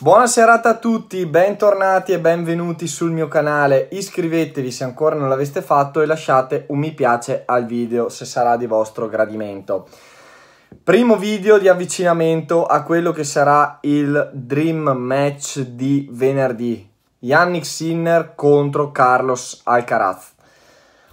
Buona serata a tutti, bentornati e benvenuti sul mio canale. Iscrivetevi se ancora non l'aveste fatto e lasciate un mi piace al video se sarà di vostro gradimento. Primo video di avvicinamento a quello che sarà il Dream Match di venerdì. Yannick Sinner contro Carlos Alcaraz.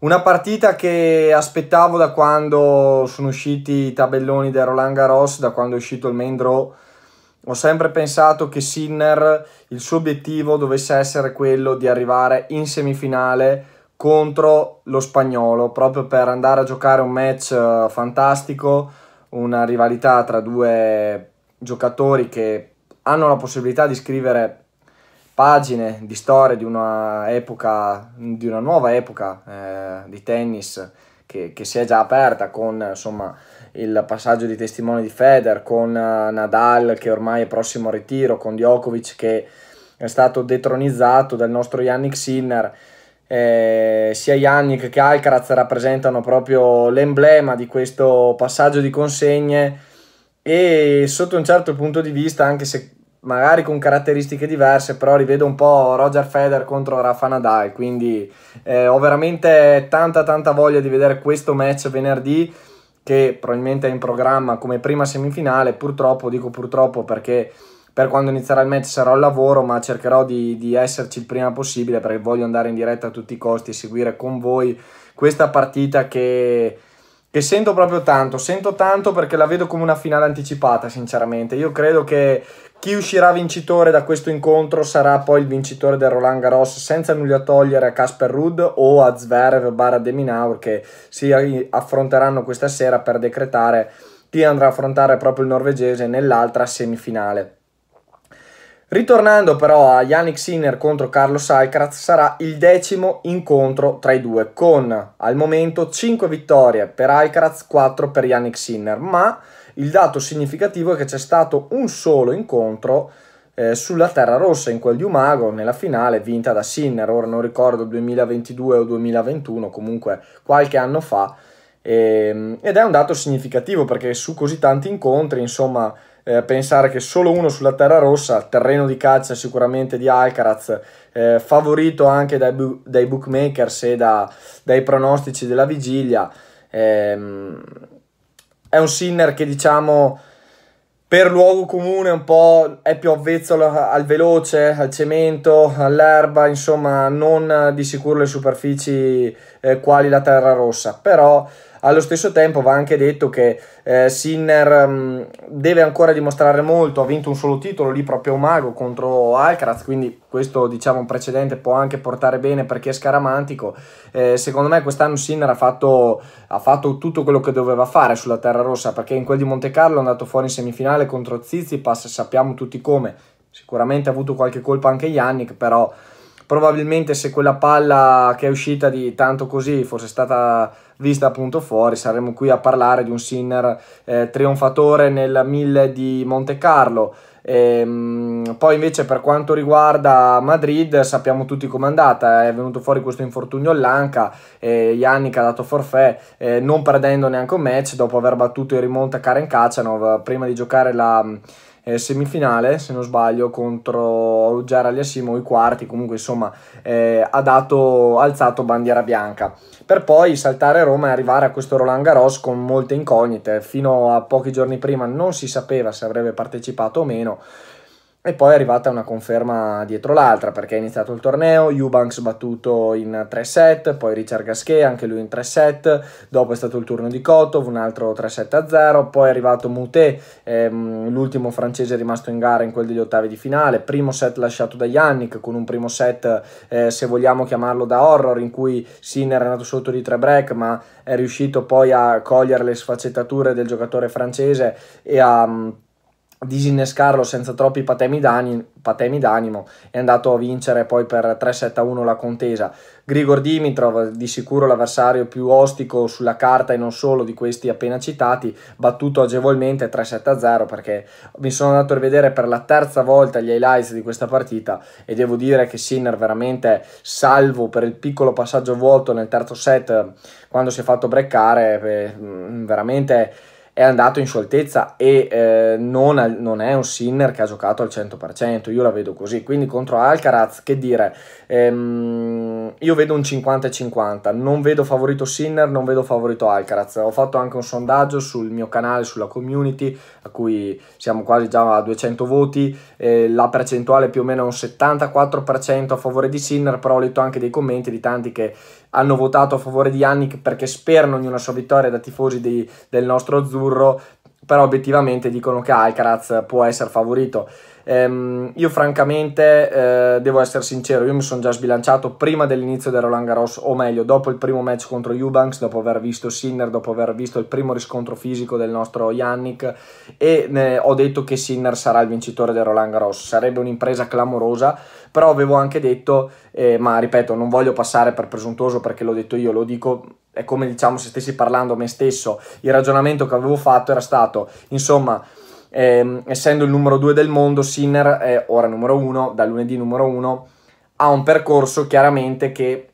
Una partita che aspettavo da quando sono usciti i tabelloni del Roland Garros, da quando è uscito il Main Draw ho sempre pensato che Sinner il suo obiettivo dovesse essere quello di arrivare in semifinale contro lo spagnolo proprio per andare a giocare un match eh, fantastico, una rivalità tra due giocatori che hanno la possibilità di scrivere pagine di storia di una epoca, di una nuova epoca eh, di tennis che, che si è già aperta con insomma il passaggio di testimone di Feder con eh, Nadal che ormai è prossimo al ritiro, con Djokovic che è stato detronizzato dal nostro Yannick Sinner. Eh, sia Yannick che Alcaraz rappresentano proprio l'emblema di questo passaggio di consegne e sotto un certo punto di vista, anche se magari con caratteristiche diverse, però rivedo un po' Roger Feder contro Rafa Nadal, quindi eh, ho veramente tanta tanta voglia di vedere questo match venerdì che probabilmente è in programma come prima semifinale, purtroppo, dico purtroppo perché per quando inizierà il match sarò al lavoro, ma cercherò di, di, esserci il prima possibile perché voglio andare in diretta a tutti i costi e seguire con voi questa partita che che sento proprio tanto, sento tanto perché la vedo come una finale anticipata, sinceramente. Io credo che chi uscirà vincitore da questo incontro sarà poi il vincitore del Roland Garros, senza nulla togliere a Casper Rudd o a Zverev barra Deminaur che si affronteranno questa sera per decretare chi andrà a affrontare proprio il norvegese nell'altra semifinale. Ritornando però a Yannick Sinner contro Carlos Alcaraz sarà il decimo incontro tra i due con al momento 5 vittorie per Alcaraz, 4 per Yannick Sinner, ma il dato significativo è che c'è stato un solo incontro eh, sulla terra rossa in quel di Umago nella finale vinta da Sinner, ora non ricordo 2022 o 2021, comunque qualche anno fa e, ehm, ed è un dato significativo perché su così tanti incontri insomma eh, pensare che solo uno sulla terra rossa, terreno di caccia sicuramente di Alcaraz, eh, favorito anche dai, bu- dai bookmakers e da, dai pronostici della vigilia, ehm, è un Sinner che diciamo per luogo comune un po' è più avvezzo al veloce, al cemento, all'erba, insomma non di sicuro le superfici eh, quali la terra rossa, però allo stesso tempo va anche detto che eh, Sinner mh, mm, deve ancora dimostrare molto, ha vinto un solo titolo lì proprio mago contro Alcaraz, quindi questo diciamo un precedente può anche portare bene per chi è scaramantico. Eh, secondo me quest'anno Sinner ha fatto, ha fatto, tutto quello che doveva fare sulla terra rossa perché in quel di Monte Carlo è andato fuori in semifinale contro Zizipas, sappiamo tutti come, sicuramente ha avuto qualche colpa anche Yannick, però probabilmente se quella palla che è uscita di tanto così fosse stata vista appunto fuori. Saremo qui a parlare di un Sinner eh, trionfatore nel 1000 di Monte Carlo. Ehm, poi invece per quanto riguarda Madrid sappiamo tutti com'è andata, eh, è venuto fuori questo infortunio all'anca, eh, Yannick ha dato forfè eh, non perdendo neanche un match dopo aver battuto in rimonta Karen Kacanov prima di giocare la eh, semifinale, se non sbaglio, contro Ruggero Aliassimo, i quarti, comunque insomma eh, ha dato, alzato bandiera bianca, per poi saltare Roma e arrivare a questo Roland Garros con molte incognite, fino a pochi giorni prima non si sapeva se avrebbe partecipato o meno, e poi è arrivata una conferma dietro l'altra perché è iniziato il torneo, Eubanks battuto in 3 set, poi Richard Gasquet anche lui in 3 set, dopo è stato il turno di Kotov, un altro 3 set a 0, poi è arrivato Moutet, ehm, l'ultimo francese rimasto in gara in quel degli ottavi di finale, primo set lasciato da Yannick con un primo set eh, se vogliamo chiamarlo da horror in cui Sinner è andato sotto di 3 break ma è riuscito poi a cogliere le sfaccettature del giocatore francese e a mm, disinnescarlo senza troppi patemi, d'animo è andato a vincere poi per 3-7-1 la contesa Grigor Dimitrov di sicuro l'avversario più ostico sulla carta e non solo di questi appena citati battuto agevolmente 3-7-0 perché mi sono andato a rivedere per la terza volta gli highlights di questa partita e devo dire che Sinner veramente salvo per il piccolo passaggio vuoto nel terzo set quando si è fatto breccare eh, veramente è andato in sua altezza e eh, non, non, è un Sinner che ha giocato al 100%, io la vedo così, quindi contro Alcaraz che dire, ehm, io vedo un 50-50, non vedo favorito Sinner, non vedo favorito Alcaraz, ho fatto anche un sondaggio sul mio canale, sulla community, a cui siamo quasi già a 200 voti, eh, la percentuale più o meno un 74% a favore di Sinner, però ho letto anche dei commenti di tanti che hanno votato a favore di Yannick perché sperano in una sua vittoria da tifosi di, del nostro azzurro, però obiettivamente dicono che Alcaraz può essere favorito. Ehm, io francamente eh, devo essere sincero, io mi sono già sbilanciato prima dell'inizio del Roland Garros, o meglio, dopo il primo match contro Eubanks, dopo aver visto Sinner, dopo aver visto il primo riscontro fisico del nostro Yannick e eh, ho detto che Sinner sarà il vincitore del Roland Garros. Sarebbe un'impresa clamorosa, però avevo anche detto, eh, ma ripeto, non voglio passare per presuntuoso perché l'ho detto io, lo dico è come diciamo se stessi parlando a me stesso, il ragionamento che avevo fatto era stato, insomma, eh, essendo il numero 2 del mondo, Sinner è ora numero 1, da lunedì numero 1, ha un percorso chiaramente che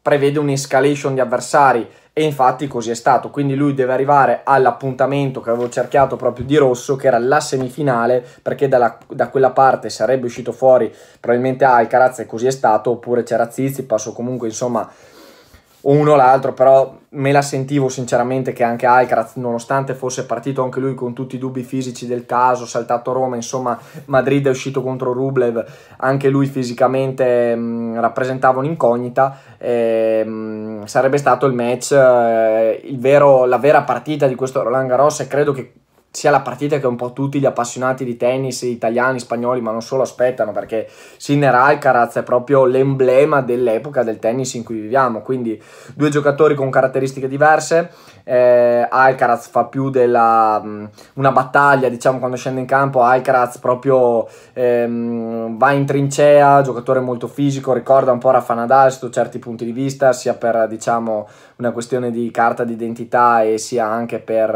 prevede un'escalation di avversari e infatti così è stato, quindi lui deve arrivare all'appuntamento che avevo cerchiato proprio di rosso, che era la semifinale, perché dalla, da quella parte sarebbe uscito fuori probabilmente Alcaraz e così è stato, oppure c'era Zizipas o comunque insomma uno o l'altro, però me la sentivo sinceramente che anche Alcaraz, nonostante fosse partito anche lui con tutti i dubbi fisici del caso, saltato Roma, insomma Madrid è uscito contro Rublev, anche lui fisicamente mh, mm, rappresentava un'incognita, e, ehm, mh, sarebbe stato il match, eh, il vero, la vera partita di questo Roland Garros e credo che sia la partita che un po' tutti gli appassionati di tennis italiani, spagnoli, ma non solo aspettano perché Sinner Alcaraz è proprio l'emblema dell'epoca del tennis in cui viviamo, quindi due giocatori con caratteristiche diverse eh, Alcaraz fa più della mm, una battaglia, diciamo quando scende in campo Alcaraz proprio ehm, va in trincea, giocatore molto fisico, ricorda un po' Rafa Nadal sotto certi punti di vista, sia per diciamo una questione di carta d'identità e sia anche per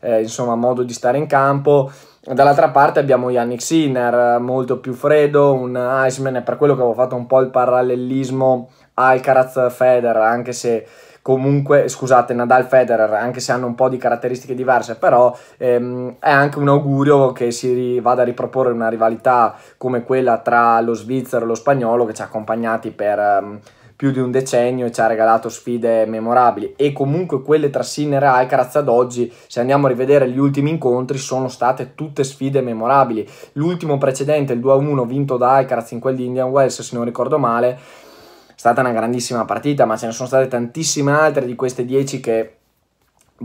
eh, insomma modo di stare in campo. Dall'altra parte abbiamo Yannick Sinner, molto più freddo, un Iceman, è per quello che avevo fatto un po' il parallelismo alcaraz feder anche se comunque scusate Nadal Federer anche se hanno un po' di caratteristiche diverse però ehm, è anche un augurio che si vada a riproporre una rivalità come quella tra lo svizzero e lo spagnolo che ci ha accompagnati per ehm, più di un decennio e ci ha regalato sfide memorabili e comunque quelle tra Sinner e Alcaraz ad oggi se andiamo a rivedere gli ultimi incontri sono state tutte sfide memorabili l'ultimo precedente il 2-1 vinto da Alcaraz in quel di Indian Wells se non ricordo male stata una grandissima partita, ma ce ne sono state tantissime altre di queste 10 che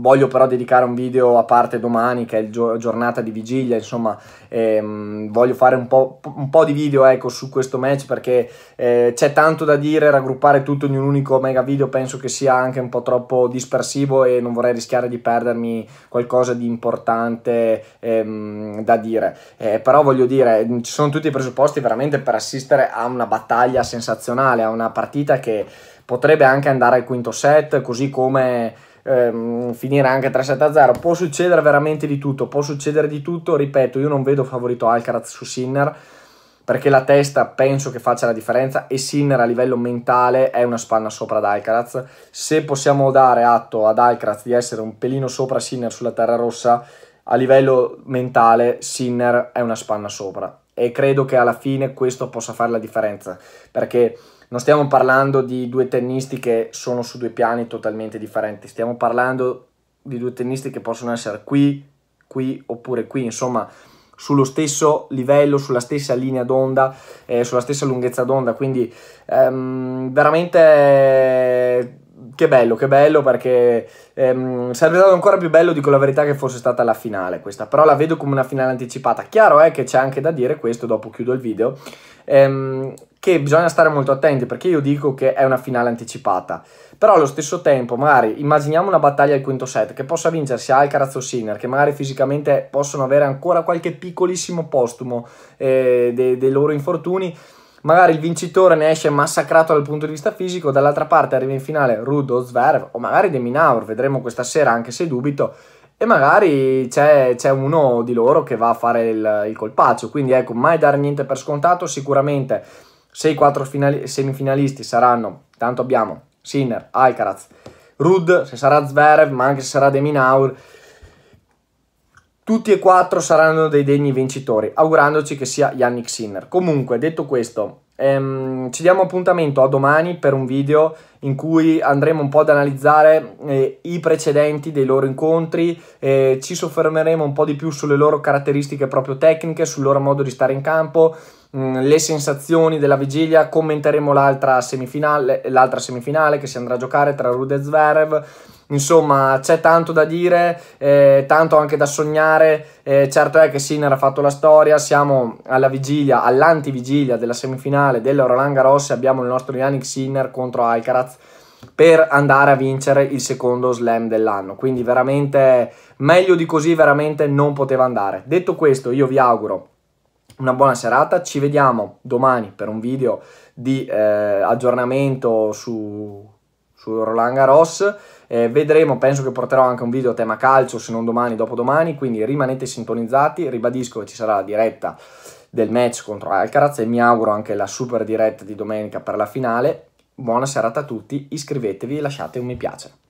Voglio però dedicare un video a parte domani, che è la giornata di vigilia, insomma, ehm, voglio fare un po', un po', di video ecco, su questo match perché eh, c'è tanto da dire, raggruppare tutto in un unico mega video penso che sia anche un po' troppo dispersivo e non vorrei rischiare di perdermi qualcosa di importante ehm, da dire. Eh, però voglio dire, ci sono tutti i presupposti veramente per assistere a una battaglia sensazionale, a una partita che potrebbe anche andare al quinto set, così come ehm, finire anche 3-7-0. Può succedere veramente di tutto, può succedere di tutto. Ripeto, io non vedo favorito Alcaraz su Sinner perché la testa penso che faccia la differenza e Sinner a livello mentale è una spanna sopra ad Alcaraz. Se possiamo dare atto ad Alcaraz di essere un pelino sopra Sinner sulla terra rossa, a livello mentale Sinner è una spanna sopra e credo che alla fine questo possa fare la differenza perché non stiamo parlando di due tennisti che sono su due piani totalmente differenti, stiamo parlando di due tennisti che possono essere qui, qui oppure qui, insomma sullo stesso livello, sulla stessa linea d'onda, eh, sulla stessa lunghezza d'onda, quindi ehm, veramente che bello, che bello perché ehm, sarebbe stato ancora più bello, dico la verità, che fosse stata la finale questa, però la vedo come una finale anticipata, chiaro è che c'è anche da dire questo, dopo chiudo il video, ehm, che bisogna stare molto attenti perché io dico che è una finale anticipata. Però allo stesso tempo, magari immaginiamo una battaglia al quinto set che possa vincersi Alcaraz o Sinner, che magari fisicamente possono avere ancora qualche piccolissimo postumo eh, dei, dei loro infortuni. Magari il vincitore ne esce massacrato dal punto di vista fisico, dall'altra parte arriva in finale Rud o Zverev o magari Deminaur, vedremo questa sera anche se dubito, e magari c'è, uno di loro che va a fare il, il colpaccio. Quindi ecco, mai dare niente per scontato, sicuramente se i quattro semifinalisti saranno, tanto abbiamo Sinner, Alcaraz, Rud, se sarà Zverev, ma anche se sarà Deminaur, tutti e quattro saranno dei degni vincitori, augurandoci che sia Yannick Sinner. Comunque, detto questo, ehm, ci diamo appuntamento a domani per un video in cui andremo un po' ad analizzare eh, i precedenti dei loro incontri, eh, ci soffermeremo un po' di più sulle loro caratteristiche proprio tecniche, sul loro modo di stare in campo, Mm, le sensazioni della vigilia, commenteremo l'altra semifinale, l'altra semifinale che si andrà a giocare tra Rude e Zverev. Insomma, c'è tanto da dire, eh, tanto anche da sognare. Eh, certo è che Sinner ha fatto la storia, siamo alla vigilia, all'antivigilia della semifinale della Roland Garros abbiamo il nostro Yannick Sinner contro Alcaraz per andare a vincere il secondo slam dell'anno. Quindi veramente meglio di così veramente non poteva andare. Detto questo, io vi auguro una buona serata, ci vediamo domani per un video di eh, aggiornamento su, su, Roland Garros, eh, vedremo, penso che porterò anche un video a tema calcio, se non domani, dopodomani, quindi rimanete sintonizzati, ribadisco che ci sarà la diretta del match contro Alcaraz e mi auguro anche la super diretta di domenica per la finale, buona serata a tutti, iscrivetevi e lasciate un mi piace.